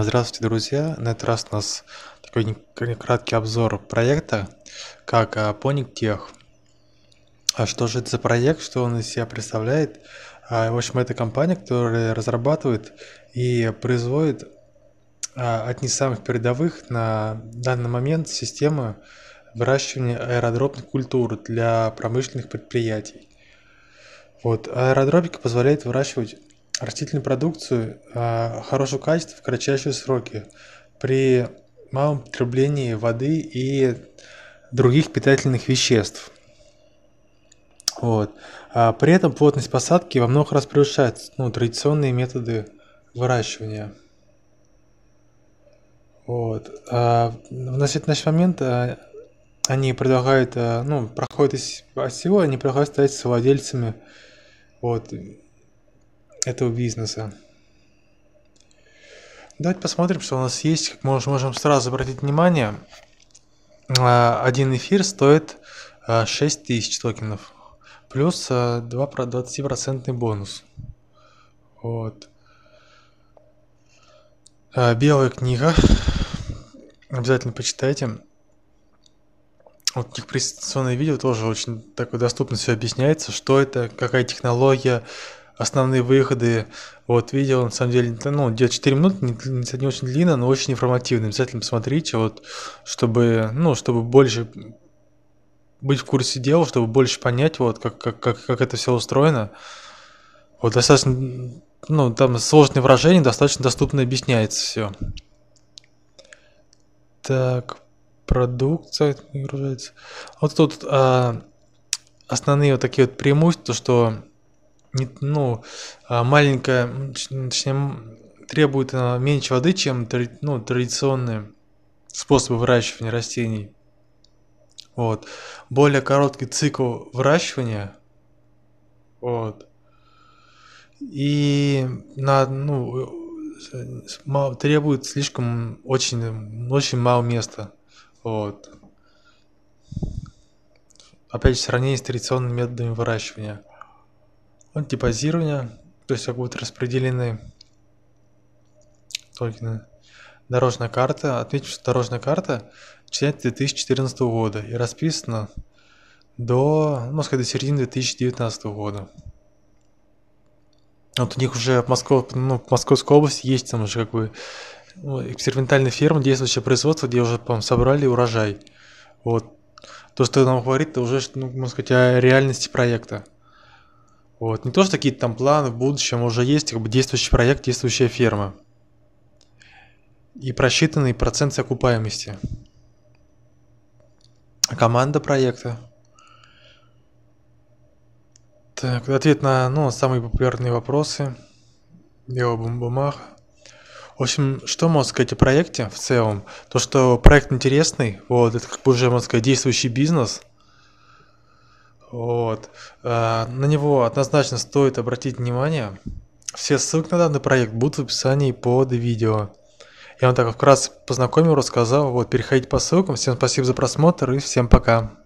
Здравствуйте, друзья! На этот раз у нас такой краткий обзор проекта, как а, Ponic Tech. А что же это за проект, что он из себя представляет? А, в общем, это компания, которая разрабатывает и производит а, одни из самых передовых на данный момент системы выращивания аэродропных культур для промышленных предприятий. Вот, аэродропика позволяет выращивать растительную продукцию а, хорошего качества в кратчайшие сроки при малом потреблении воды и других питательных веществ. Вот. А при этом плотность посадки во много раз превышает ну, традиционные методы выращивания. Вот. А, на сегодняшний момент а, они предлагают, а, ну, проходят из всего, они предлагают стать совладельцами вот, этого бизнеса. Давайте посмотрим, что у нас есть. Как мы можем сразу обратить внимание, а, один эфир стоит 6000 а, токенов, плюс 2-20% а, бонус. Вот. Белая книга. Обязательно почитайте. Вот у них презентационное видео тоже очень такой доступно все объясняется, что это, какая технология, основные выходы вот видео, на самом деле, ну, где-то 4 минуты, не, не, не очень длинно, но очень информативно. Обязательно посмотрите, вот, чтобы, ну, чтобы больше быть в курсе дела, чтобы больше понять, вот, как, как, как, как это все устроено. Вот достаточно, ну, там сложные выражения, достаточно доступно объясняется все. Так, продукция не гружается. Вот тут а, основные вот такие вот преимущества, что не ну, а, маленькая, точнее, требует меньше воды, чем ну, традиционные способы выращивания растений. Вот. Более короткий цикл выращивания. Вот. И на, ну, требует слишком очень, очень мало места. Вот. Опять же, сравнение с традиционными методами выращивания. Вот депозирование, то есть как будут распределены токены. Дорожная карта, Отметим, что дорожная карта читает 2014 года и расписана до, ну, сказать, до середины 2019 года. Вот у них уже в, Москов, ну, в Московской области есть там уже как бы ну, экспериментальная ферма, действующее производство, где уже, по собрали урожай. Вот. То, что нам говорит, это уже, ну, можно сказать, о реальности проекта. Вот, не то, что какие-то там планы в будущем, а уже есть как бы действующий проект, действующая ферма. И просчитанный процент окупаемости. Команда проекта. Так, ответ на ну, самые популярные вопросы. Дело бумаг. В общем, что можно сказать о проекте в целом? То, что проект интересный, вот, это как бы уже, можно сказать, действующий бизнес – вот. Э, на него однозначно стоит обратить внимание. Все ссылки на данный проект будут в описании под видео. Я вам так вкратце познакомил, рассказал. Вот, переходите по ссылкам. Всем спасибо за просмотр и всем пока.